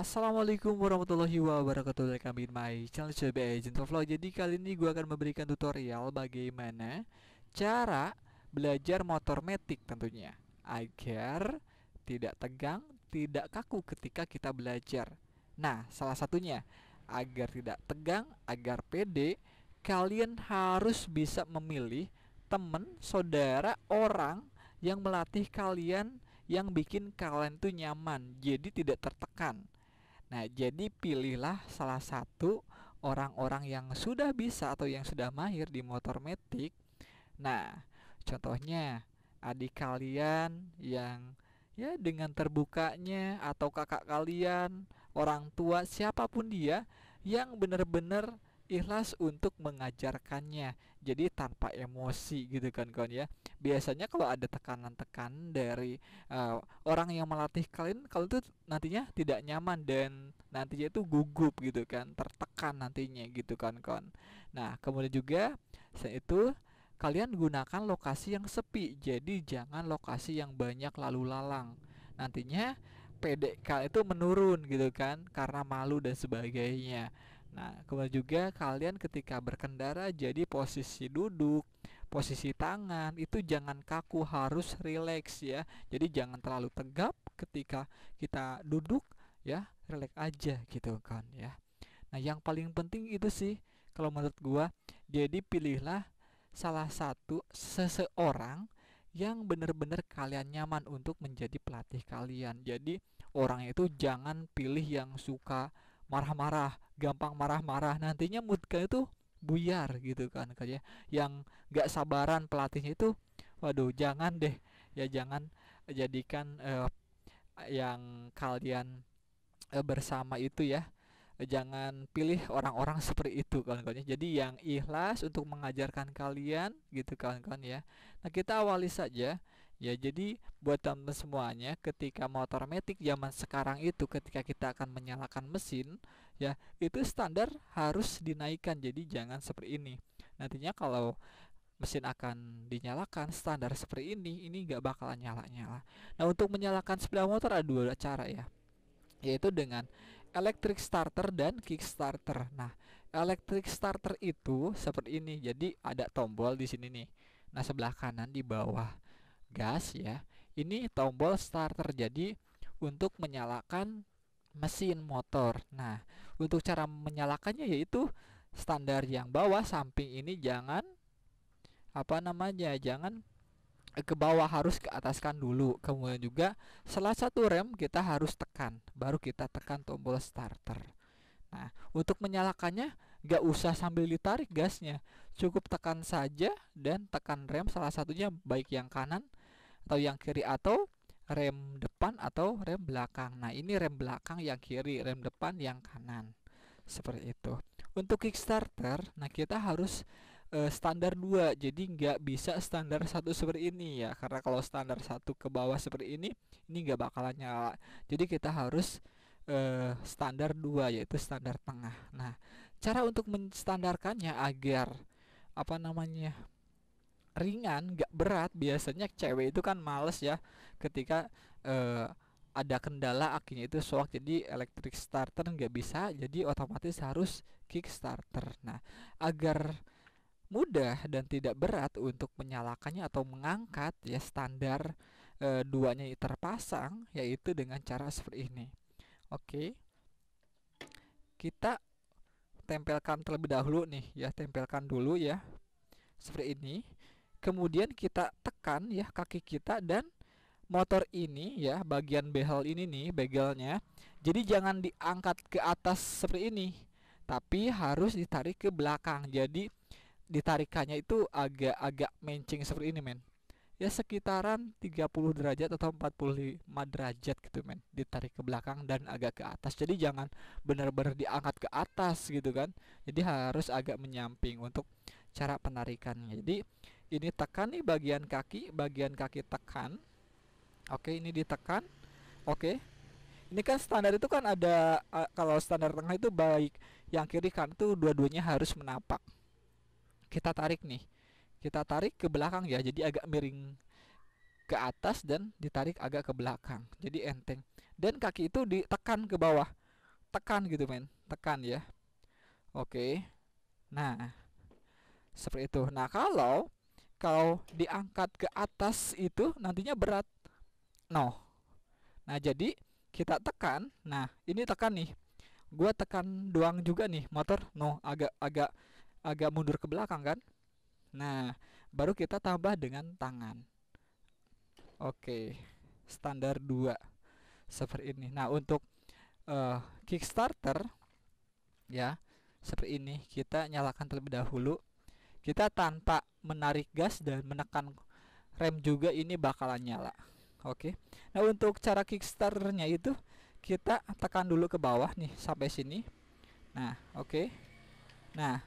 Assalamualaikum warahmatullahi wabarakatuh Welcome in my channel CB Agent of Law Jadi kali ini gue akan memberikan tutorial bagaimana cara belajar motor metik tentunya Agar tidak tegang, tidak kaku ketika kita belajar Nah salah satunya agar tidak tegang, agar pede Kalian harus bisa memilih teman, saudara, orang yang melatih kalian yang bikin kalian tuh nyaman jadi tidak tertekan Nah, jadi pilihlah salah satu orang-orang yang sudah bisa atau yang sudah mahir di motor metik. Nah, contohnya adik kalian yang ya dengan terbukanya atau kakak kalian, orang tua siapapun dia yang benar-benar ikhlas untuk mengajarkannya jadi tanpa emosi gitu kan kawan ya biasanya kalau ada tekanan tekan dari uh, orang yang melatih kalian kalau itu nantinya tidak nyaman dan nantinya itu gugup gitu kan tertekan nantinya gitu kan kawan nah kemudian juga saya itu kalian gunakan lokasi yang sepi jadi jangan lokasi yang banyak lalu lalang nantinya PDK itu menurun gitu kan karena malu dan sebagainya Nah, kemudian juga kalian ketika berkendara jadi posisi duduk, posisi tangan itu jangan kaku, harus rileks ya. Jadi jangan terlalu tegap ketika kita duduk ya, rileks aja gitu kan ya. Nah, yang paling penting itu sih kalau menurut gua, jadi pilihlah salah satu seseorang yang benar-benar kalian nyaman untuk menjadi pelatih kalian. Jadi, orang itu jangan pilih yang suka marah-marah, gampang marah-marah. Nantinya mood kalian itu buyar gitu kan kayak ya. yang gak sabaran pelatihnya itu waduh jangan deh ya jangan jadikan uh, yang kalian uh, bersama itu ya jangan pilih orang-orang seperti itu kawan ya. jadi yang ikhlas untuk mengajarkan kalian gitu kawan-kawan ya nah kita awali saja Ya jadi buat teman semuanya ketika motor metik zaman sekarang itu ketika kita akan menyalakan mesin ya itu standar harus dinaikkan jadi jangan seperti ini. Nantinya kalau mesin akan dinyalakan standar seperti ini ini nggak bakalan nyala-nyala. Nah untuk menyalakan sepeda motor ada dua cara ya yaitu dengan electric starter dan kick starter. Nah electric starter itu seperti ini jadi ada tombol di sini nih. Nah sebelah kanan di bawah gas ya. Ini tombol starter jadi untuk menyalakan mesin motor. Nah, untuk cara menyalakannya yaitu standar yang bawah samping ini jangan apa namanya? Jangan ke bawah harus ke ataskan dulu. Kemudian juga salah satu rem kita harus tekan, baru kita tekan tombol starter. Nah, untuk menyalakannya gak usah sambil ditarik gasnya, cukup tekan saja dan tekan rem salah satunya baik yang kanan atau yang kiri atau rem depan atau rem belakang. Nah, ini rem belakang yang kiri, rem depan yang kanan. Seperti itu. Untuk Kickstarter, nah kita harus uh, standar 2. Jadi nggak bisa standar satu seperti ini ya. Karena kalau standar satu ke bawah seperti ini, ini nggak bakalan nyala. Jadi kita harus uh, standar 2 yaitu standar tengah. Nah, cara untuk menstandarkannya agar apa namanya ringan nggak berat biasanya cewek itu kan males ya ketika uh, ada kendala akhirnya itu soak jadi electric starter nggak bisa jadi otomatis harus kick starter nah agar mudah dan tidak berat untuk menyalakannya atau mengangkat ya standar e, duanya terpasang yaitu dengan cara seperti ini oke kita tempelkan terlebih dahulu nih ya tempelkan dulu ya seperti ini kemudian kita tekan ya kaki kita dan motor ini ya bagian behel ini nih begelnya jadi jangan diangkat ke atas seperti ini tapi harus ditarik ke belakang jadi ditarikannya itu agak-agak mencing seperti ini men ya sekitaran 30 derajat atau 45 derajat gitu men ditarik ke belakang dan agak ke atas jadi jangan benar-benar diangkat ke atas gitu kan jadi harus agak menyamping untuk cara penarikannya jadi ini tekan nih bagian kaki bagian kaki tekan oke ini ditekan oke ini kan standar itu kan ada kalau standar tengah itu baik yang kiri kan itu dua-duanya harus menapak kita tarik nih kita tarik ke belakang ya jadi agak miring ke atas dan ditarik agak ke belakang jadi enteng dan kaki itu ditekan ke bawah tekan gitu men tekan ya oke nah seperti itu nah kalau kalau diangkat ke atas itu nantinya berat no nah jadi kita tekan nah ini tekan nih gua tekan doang juga nih motor no agak agak agak mundur ke belakang kan nah baru kita tambah dengan tangan oke standar dua seperti ini nah untuk uh, Kickstarter ya seperti ini kita nyalakan terlebih dahulu kita tanpa menarik gas dan menekan rem juga ini bakalan nyala oke okay. nah untuk cara kickstarternya itu kita tekan dulu ke bawah nih sampai sini nah oke okay. nah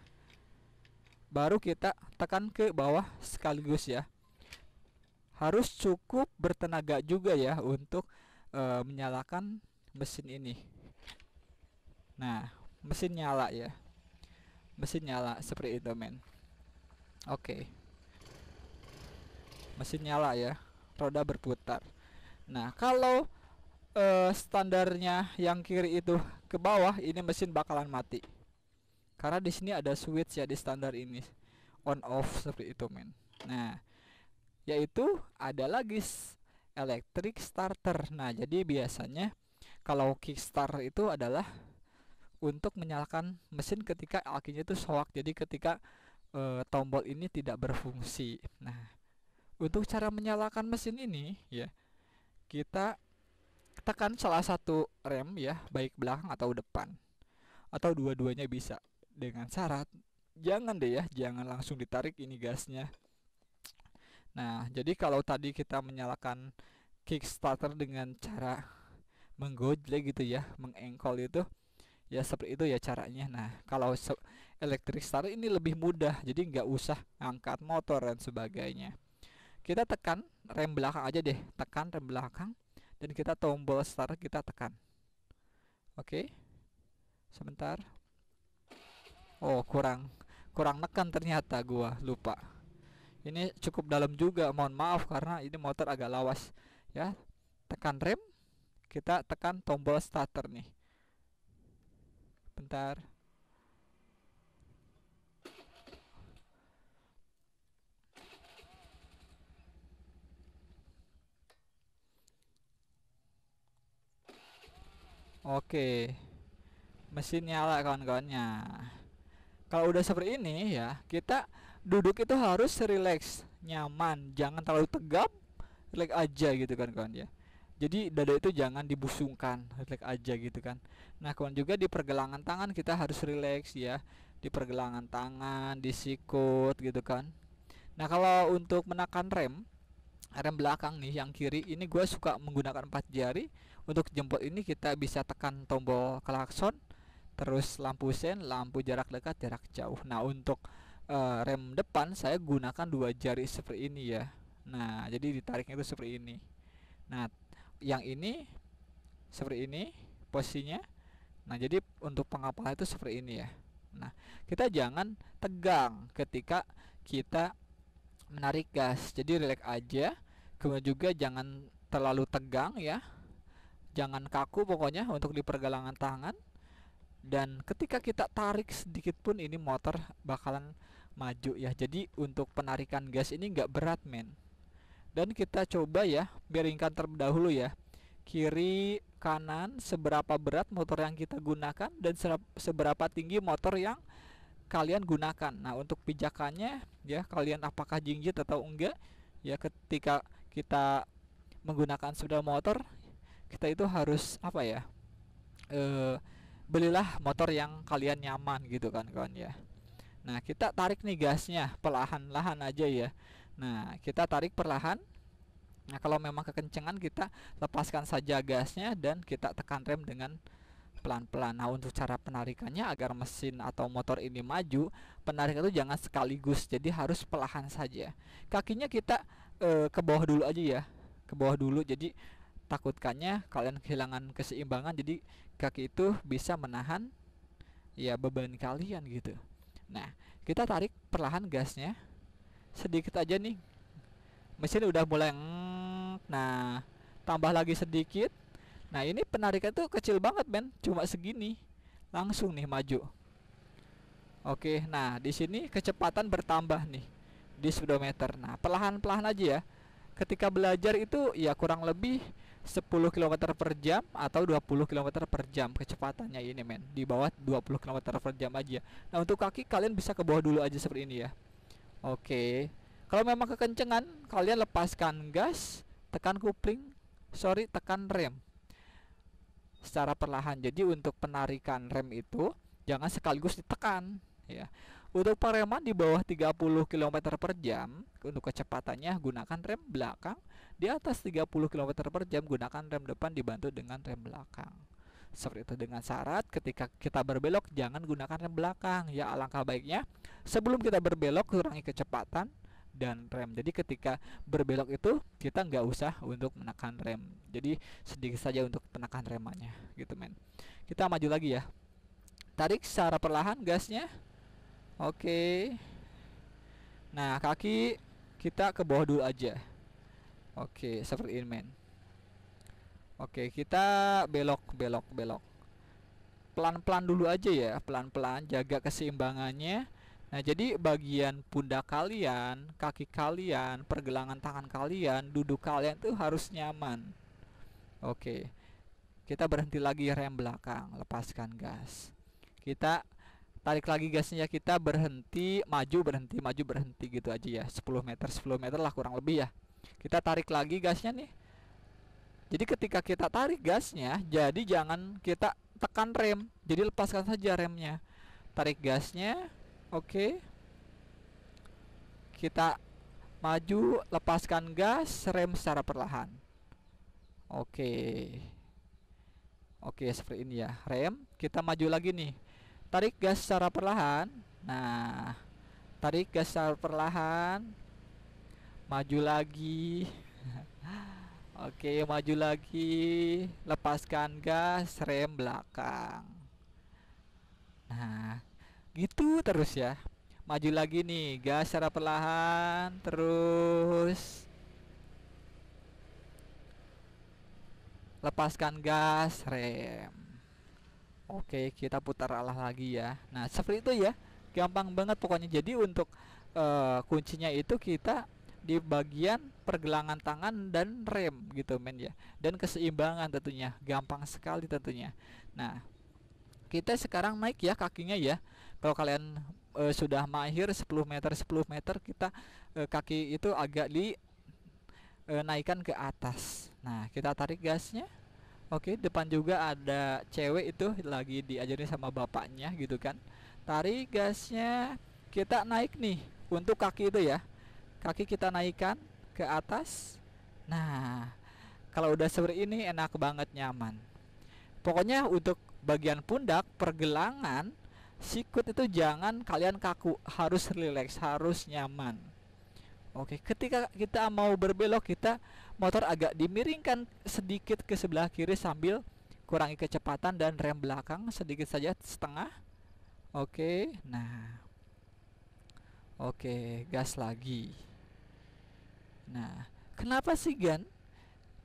baru kita tekan ke bawah sekaligus ya harus cukup bertenaga juga ya untuk e, menyalakan mesin ini nah mesin nyala ya mesin nyala seperti itu men Oke. Okay. Mesin nyala ya. Roda berputar. Nah, kalau uh, standarnya yang kiri itu ke bawah, ini mesin bakalan mati. Karena di sini ada switch ya di standar ini. On off seperti itu, men. Nah, yaitu ada lagi electric starter. Nah, jadi biasanya kalau kickstarter itu adalah untuk menyalakan mesin ketika akinya itu soak. Jadi ketika e, tombol ini tidak berfungsi. Nah, untuk cara menyalakan mesin ini ya, kita tekan salah satu rem ya, baik belakang atau depan. Atau dua-duanya bisa dengan syarat jangan deh ya, jangan langsung ditarik ini gasnya. Nah, jadi kalau tadi kita menyalakan Kickstarter dengan cara menggojle gitu ya, mengengkol itu ya seperti itu ya caranya nah kalau elektrik start ini lebih mudah jadi nggak usah angkat motor dan sebagainya kita tekan rem belakang aja deh tekan rem belakang dan kita tombol start kita tekan oke okay. sebentar oh kurang kurang nekan ternyata gua lupa ini cukup dalam juga mohon maaf karena ini motor agak lawas ya tekan rem kita tekan tombol starter nih sebentar Oke Mesin nyala kawan-kawannya Kalau udah seperti ini ya Kita duduk itu harus rileks, Nyaman Jangan terlalu tegap Relax aja gitu kan kawan ya jadi dada itu jangan dibusungkan relax aja gitu kan nah kemudian juga di pergelangan tangan kita harus relax ya di pergelangan tangan di sikut gitu kan nah kalau untuk menekan rem rem belakang nih yang kiri ini gue suka menggunakan empat jari untuk jempol ini kita bisa tekan tombol klakson terus lampu sen lampu jarak dekat jarak jauh nah untuk uh, rem depan saya gunakan dua jari seperti ini ya nah jadi ditariknya itu seperti ini nah yang ini seperti ini posisinya nah jadi untuk pengapal itu seperti ini ya nah kita jangan tegang ketika kita menarik gas jadi rileks aja kemudian juga jangan terlalu tegang ya jangan kaku pokoknya untuk di pergelangan tangan dan ketika kita tarik sedikit pun ini motor bakalan maju ya jadi untuk penarikan gas ini nggak berat men dan kita coba ya biarkan terlebih dahulu ya kiri kanan seberapa berat motor yang kita gunakan dan seberapa tinggi motor yang kalian gunakan nah untuk pijakannya ya kalian apakah jinjit atau enggak ya ketika kita menggunakan sepeda motor kita itu harus apa ya e, belilah motor yang kalian nyaman gitu kan kawan ya nah kita tarik nih gasnya pelahan-lahan aja ya Nah, kita tarik perlahan. Nah, kalau memang kekencangan kita lepaskan saja gasnya dan kita tekan rem dengan pelan-pelan. Nah, untuk cara penarikannya agar mesin atau motor ini maju, penarik itu jangan sekaligus, jadi harus perlahan saja. Kakinya kita e, ke bawah dulu aja ya. Ke bawah dulu. Jadi takutkannya kalian kehilangan keseimbangan jadi kaki itu bisa menahan ya beban kalian gitu. Nah, kita tarik perlahan gasnya sedikit aja nih mesin udah mulai mm, nah tambah lagi sedikit nah ini penarikan tuh kecil banget men cuma segini langsung nih maju oke nah di sini kecepatan bertambah nih di speedometer nah pelahan-pelahan aja ya ketika belajar itu ya kurang lebih 10 km per jam atau 20 km per jam kecepatannya ini men di bawah 20 km per jam aja nah untuk kaki kalian bisa ke bawah dulu aja seperti ini ya Oke. Kalau memang kekencengan, kalian lepaskan gas, tekan kopling, sorry, tekan rem secara perlahan. Jadi untuk penarikan rem itu jangan sekaligus ditekan ya. Untuk pereman di bawah 30 km per jam untuk kecepatannya gunakan rem belakang, di atas 30 km per jam gunakan rem depan dibantu dengan rem belakang. Seperti itu dengan syarat ketika kita berbelok jangan gunakan rem belakang. Ya alangkah baiknya sebelum kita berbelok kurangi kecepatan dan rem. Jadi ketika berbelok itu kita nggak usah untuk menekan rem. Jadi sedikit saja untuk penekan remnya gitu men. Kita maju lagi ya. Tarik secara perlahan gasnya. Oke. Nah, kaki kita ke bawah dulu aja. Oke, seperti ini, men. Oke, kita belok, belok, belok. Pelan-pelan dulu aja ya, pelan-pelan jaga keseimbangannya. Nah, jadi bagian pundak kalian, kaki kalian, pergelangan tangan kalian, duduk kalian tuh harus nyaman. Oke. Kita berhenti lagi rem belakang, lepaskan gas. Kita tarik lagi gasnya kita berhenti maju berhenti maju berhenti gitu aja ya 10 meter 10 meter lah kurang lebih ya kita tarik lagi gasnya nih jadi ketika kita tarik gasnya, jadi jangan kita tekan rem. Jadi lepaskan saja remnya. Tarik gasnya. Oke. Okay. Kita maju, lepaskan gas, rem secara perlahan. Oke. Okay. Oke, okay, seperti ini ya. Rem, kita maju lagi nih. Tarik gas secara perlahan. Nah, tarik gas secara perlahan. Maju lagi. Oke, maju lagi. Lepaskan gas, rem belakang. Nah, gitu terus ya. Maju lagi nih, gas secara perlahan terus. Lepaskan gas, rem. Oke, kita putar arah lagi ya. Nah, seperti itu ya. Gampang banget pokoknya. Jadi untuk uh, kuncinya itu kita di bagian pergelangan tangan dan rem gitu men ya dan keseimbangan tentunya gampang sekali tentunya nah kita sekarang naik ya kakinya ya kalau kalian e, sudah mahir 10 meter 10 meter kita e, kaki itu agak di e, naikkan ke atas nah kita tarik gasnya Oke, depan juga ada cewek itu lagi diajarin sama bapaknya gitu kan. Tarik gasnya, kita naik nih untuk kaki itu ya kaki kita naikkan ke atas. Nah, kalau udah seperti ini enak banget nyaman. Pokoknya untuk bagian pundak, pergelangan, sikut itu jangan kalian kaku, harus rileks, harus nyaman. Oke, ketika kita mau berbelok kita motor agak dimiringkan sedikit ke sebelah kiri sambil kurangi kecepatan dan rem belakang sedikit saja setengah. Oke, nah. Oke, gas lagi. Nah, kenapa sih Gan?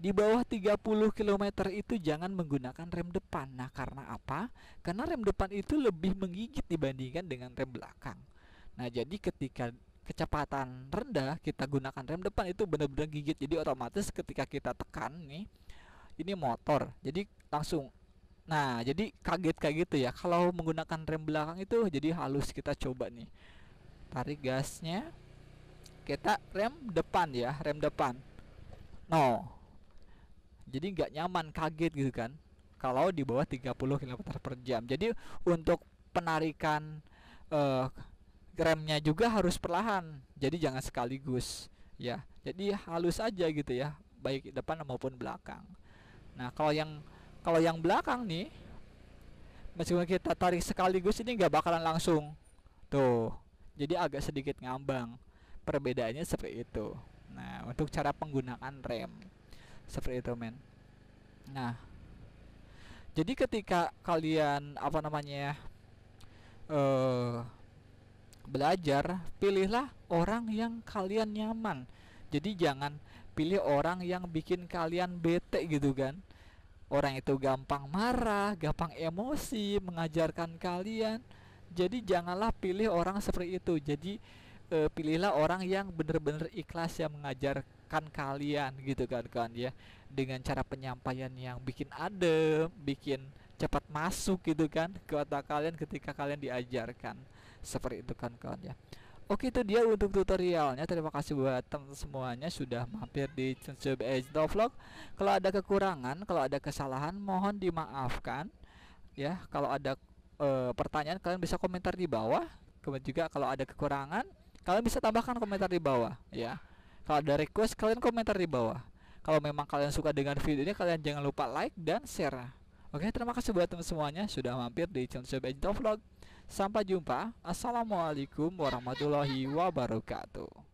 Di bawah 30 km itu jangan menggunakan rem depan. Nah, karena apa? Karena rem depan itu lebih menggigit dibandingkan dengan rem belakang. Nah, jadi ketika kecepatan rendah kita gunakan rem depan itu benar-benar gigit. Jadi otomatis ketika kita tekan nih ini motor. Jadi langsung Nah, jadi kaget-kaget gitu ya. Kalau menggunakan rem belakang itu jadi halus kita coba nih. Tarik gasnya kita rem depan ya rem depan no jadi nggak nyaman kaget gitu kan kalau di bawah 30 km per jam jadi untuk penarikan uh, remnya juga harus perlahan jadi jangan sekaligus ya jadi halus aja gitu ya baik depan maupun belakang nah kalau yang kalau yang belakang nih meskipun kita tarik sekaligus ini nggak bakalan langsung tuh jadi agak sedikit ngambang perbedaannya seperti itu nah untuk cara penggunaan rem seperti itu men nah jadi ketika kalian apa namanya ya uh, belajar pilihlah orang yang kalian nyaman jadi jangan pilih orang yang bikin kalian bete gitu kan orang itu gampang marah gampang emosi mengajarkan kalian jadi janganlah pilih orang seperti itu jadi e, pilihlah orang yang benar-benar ikhlas yang mengajarkan kalian gitu kan kan ya dengan cara penyampaian yang bikin adem, bikin cepat masuk gitu kan ke otak kalian ketika kalian diajarkan seperti itu kan kan ya. Oke itu dia untuk tutorialnya Terima kasih buat teman semuanya sudah mampir di YouTube Edge Vlog Kalau ada kekurangan, kalau ada kesalahan mohon dimaafkan Ya kalau ada e, pertanyaan kalian bisa komentar di bawah Kemudian juga kalau ada kekurangan Kalian bisa tambahkan komentar di bawah ya. Kalau ada request kalian komentar di bawah. Kalau memang kalian suka dengan video ini kalian jangan lupa like dan share. Oke, terima kasih buat teman semuanya sudah mampir di channel Sobat Vlog. Sampai jumpa. Assalamualaikum warahmatullahi wabarakatuh.